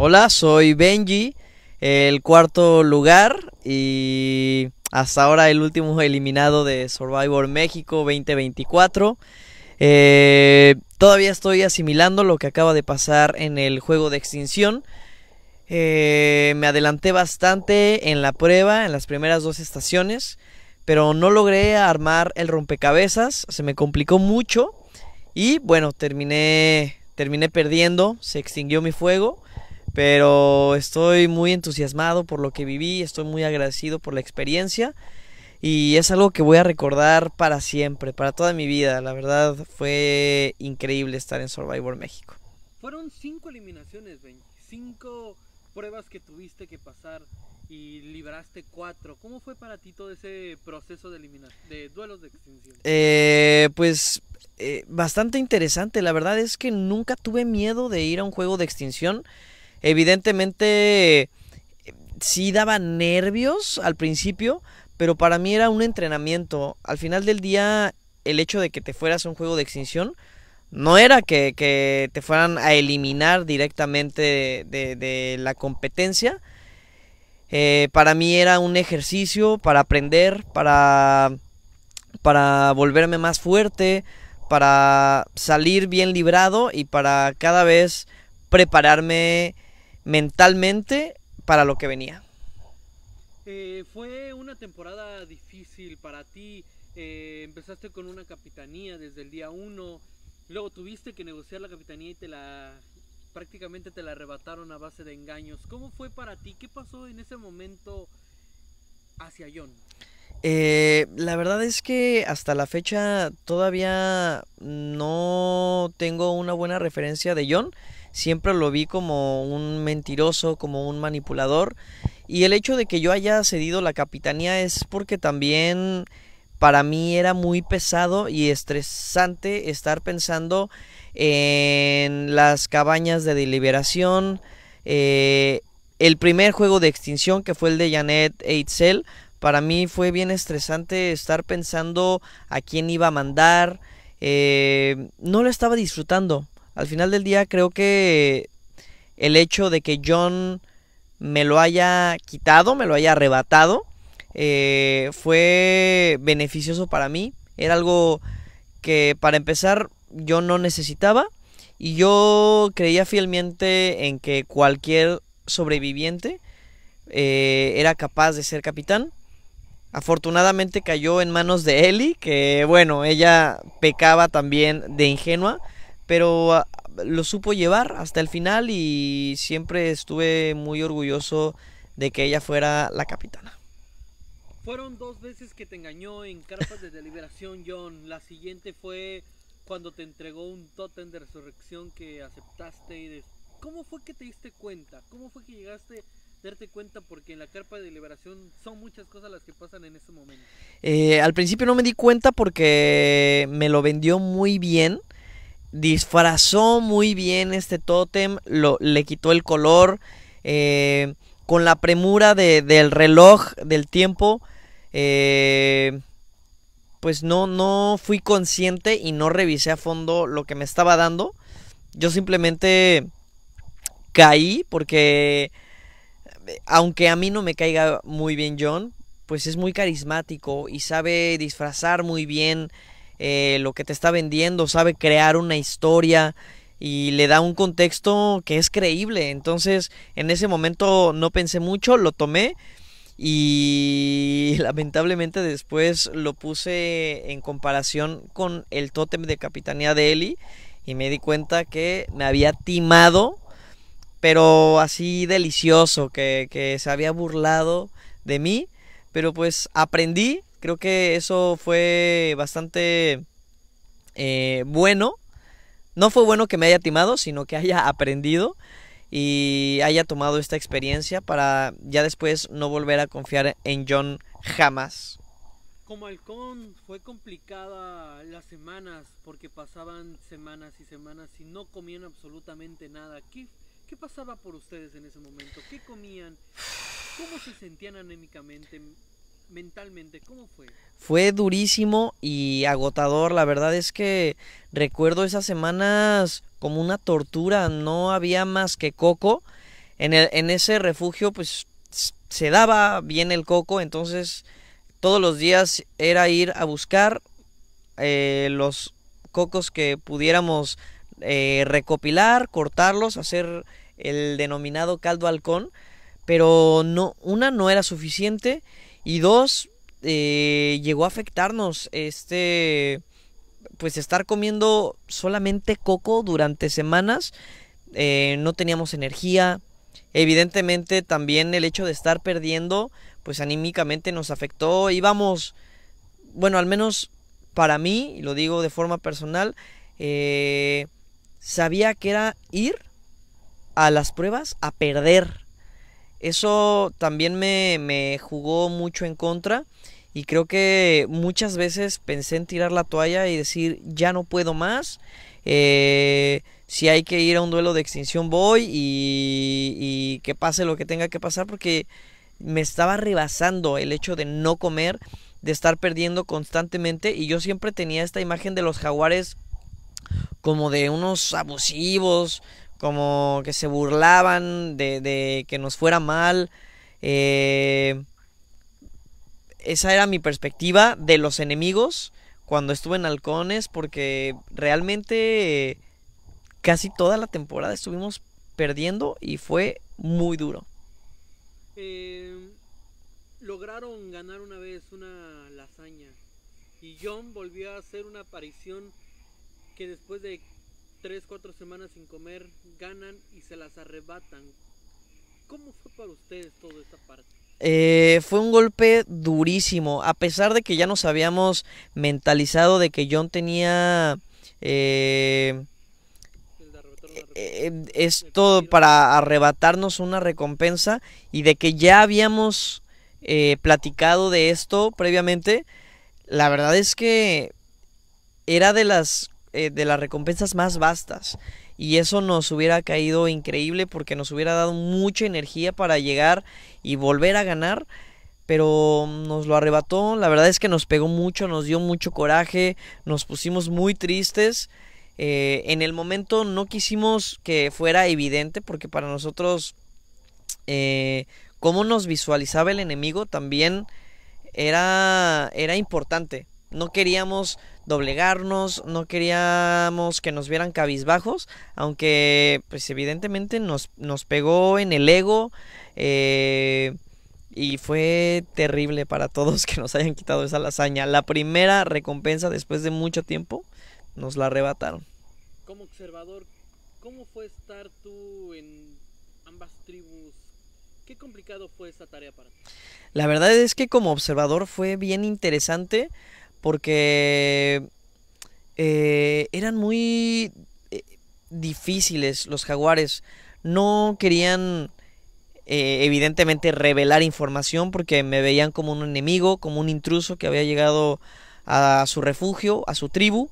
Hola, soy Benji, el cuarto lugar y hasta ahora el último eliminado de Survivor México 2024. Eh, todavía estoy asimilando lo que acaba de pasar en el juego de extinción. Eh, me adelanté bastante en la prueba, en las primeras dos estaciones, pero no logré armar el rompecabezas, se me complicó mucho y bueno, terminé, terminé perdiendo, se extinguió mi fuego. Pero estoy muy entusiasmado por lo que viví, estoy muy agradecido por la experiencia y es algo que voy a recordar para siempre, para toda mi vida. La verdad fue increíble estar en Survivor México. Fueron cinco eliminaciones, Cinco pruebas que tuviste que pasar y libraste cuatro. ¿Cómo fue para ti todo ese proceso de, de duelos de extinción? Eh, pues eh, bastante interesante. La verdad es que nunca tuve miedo de ir a un juego de extinción. Evidentemente, sí daba nervios al principio, pero para mí era un entrenamiento. Al final del día, el hecho de que te fueras a un juego de extinción no era que, te fueran a eliminar directamente de, la competencia. Eh, para mí era un ejercicio para aprender, para, para volverme más fuerte, para salir bien librado y para cada vez prepararme mentalmente para lo que venía. Eh, fue una temporada difícil para ti. Eh, empezaste con una capitanía desde el día uno luego tuviste que negociar la capitanía y te la prácticamente te la arrebataron a base de engaños. ¿Cómo fue para ti? ¿Qué pasó en ese momento hacia John? Eh, la verdad es que hasta la fecha todavía no tengo una buena referencia de John siempre lo vi como un mentiroso, como un manipulador. Y el hecho de que yo haya cedido la capitanía es porque también para mí era muy pesado y estresante estar pensando en las cabañas de deliberación. Eh, el primer juego de extinción que fue el de Janet Eitzel, para mí fue bien estresante estar pensando a quién iba a mandar. Eh, no lo estaba disfrutando al final del día creo que el hecho de que John me lo haya quitado, me lo haya arrebatado, eh, fue beneficioso para mí. Era algo que para empezar yo no necesitaba y yo creía fielmente en que cualquier sobreviviente eh, era capaz de ser capitán. Afortunadamente cayó en manos de Ellie, que bueno, ella pecaba también de ingenua pero ah, lo supo llevar hasta el final y siempre estuve muy orgulloso de que ella fuera la capitana. Fueron dos veces que te engañó en carpas de deliberación, John. La siguiente fue cuando te entregó un tótem de resurrección que aceptaste ¿Cómo fue que te diste cuenta? ¿Cómo fue que llegaste a darte cuenta porque en la carpa de deliberación son muchas cosas las que pasan en ese momento? Eh, al principio no me di cuenta porque me lo vendió muy bien disfrazó muy bien este tótem, lo, le quitó el color eh, con la premura del reloj, del tiempo. Eh, pues no, no fui consciente y no revisé a fondo lo que me estaba dando. Yo simplemente caí porque, aunque a mí no me caiga muy bien John, pues es muy carismático y sabe disfrazar muy bien eh, lo que te está vendiendo, sabe crear una historia y le da un contexto que es creíble. Entonces, en ese momento no pensé mucho, lo tomé y lamentablemente después lo puse en comparación con el tótem de capitanía de Eli y me di cuenta que me había timado, pero así delicioso, que se había burlado de mí, pero pues aprendí Creo que eso fue bastante eh, bueno. No fue bueno que me haya timado, sino que haya aprendido y haya tomado esta experiencia para ya después no volver a confiar en John jamás. Como halcón fue complicada las semanas porque pasaban semanas y semanas y no comían absolutamente nada. ¿Qué, qué pasaba por ustedes en ese momento? ¿Qué comían? ¿Cómo se sentían anémicamente? mentalmente, ¿cómo fue? Fue durísimo y agotador. La verdad es que recuerdo esas semanas como una tortura. No había más que coco. En, ese refugio, pues se daba bien el coco. Entonces, todos los días era ir a buscar eh, los cocos que pudiéramos eh, recopilar, cortarlos, hacer el denominado caldo halcón. Pero no, una no era suficiente y dos, eh, llegó a afectarnos este, pues estar comiendo solamente coco durante semanas. Eh, no teníamos energía. Evidentemente también el hecho de estar perdiendo, pues anímicamente nos afectó. Íbamos, bueno, al menos para mí, y lo digo de forma personal, eh, sabía que era ir a las pruebas a perder eso también me, me jugó mucho en contra y creo que muchas veces pensé en tirar la toalla y decir ya no puedo más. Eh, si hay que ir a un duelo de extinción voy y, y que pase lo que tenga que pasar porque me estaba rebasando el hecho de no comer, de estar perdiendo constantemente y yo siempre tenía esta imagen de los jaguares como de unos abusivos, como que se burlaban de, que nos fuera mal. Eh, esa era mi perspectiva de los enemigos cuando estuve en Halcones, porque realmente casi toda la temporada estuvimos perdiendo y fue muy duro. Eh, lograron ganar una vez una lasaña y John volvió a hacer una aparición que después de tres, cuatro semanas sin comer, ganan y se las arrebatan. ¿Cómo fue para ustedes toda esta parte? Eh, fue un golpe durísimo, a pesar de que ya nos habíamos mentalizado de que John tenía eh, eh, eh esto para arrebatarnos una recompensa y de que ya habíamos eh, platicado de esto previamente, la verdad es que era de las eh, de las recompensas más vastas. Y eso nos hubiera caído increíble porque nos hubiera dado mucha energía para llegar y volver a ganar. Pero nos lo arrebató, la verdad es que nos pegó mucho, nos dio mucho coraje, nos pusimos muy tristes. Eh, en el momento no quisimos que fuera evidente porque para nosotros eh, cómo nos visualizaba el enemigo también era, era importante. No queríamos doblegarnos, no queríamos que nos vieran cabizbajos, aunque pues evidentemente nos, nos pegó en el ego eh, y fue terrible para todos que nos hayan quitado esa lasaña. La primera recompensa después de mucho tiempo nos la arrebataron. Como observador, ¿cómo fue estar tú en ambas tribus? ¿Qué complicado fue esa tarea para ti? La verdad es que como observador fue bien interesante porque eh, eran muy eh, difíciles los jaguares. No querían, eh, evidentemente, revelar información porque me veían como un enemigo, como un intruso que había llegado a su refugio, a su tribu.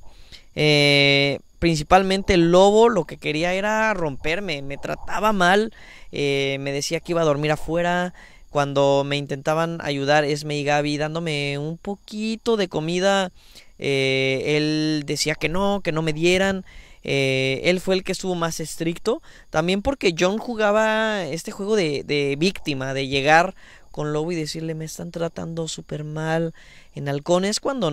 principalmente el lobo lo que quería era romperme, me trataba mal, me decía que iba a dormir afuera, cuando me intentaban ayudar Esme y Gaby dándome un poquito de comida, eh, él decía que no, que no me dieran. Eh, él fue el que estuvo más estricto. También porque John jugaba este juego de, de víctima, de llegar con Lobo y decirle me están tratando súper mal en halcones cuando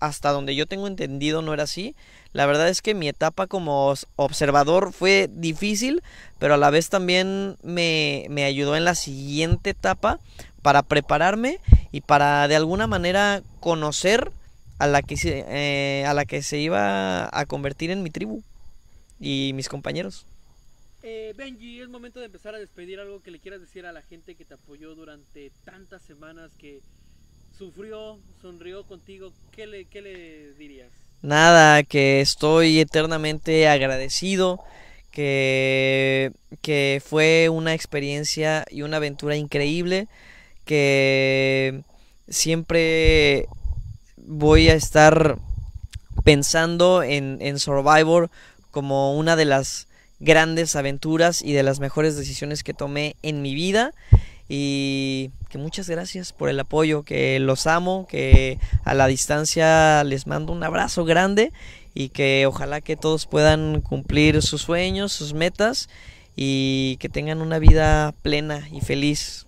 hasta donde yo tengo entendido no era así. La verdad es que mi etapa como observador fue difícil, pero a la vez también me, ayudó en la siguiente etapa para prepararme y para de alguna manera conocer a la que, eh, a la que se iba a convertir en mi tribu y mis compañeros. Eh, Benji, es momento de empezar a despedir algo que le quieras decir a la gente que te apoyó durante tantas semanas que sufrió, sonrió contigo, ¿qué le, dirías? Nada, que estoy eternamente agradecido, que, que fue una experiencia y una aventura increíble, que siempre voy a estar pensando en, en Survivor como una de las grandes aventuras y de las mejores decisiones que tomé en mi vida y que muchas gracias por el apoyo, que los amo, que a la distancia les mando un abrazo grande y que ojalá que todos puedan cumplir sus sueños, sus metas y que tengan una vida plena y feliz.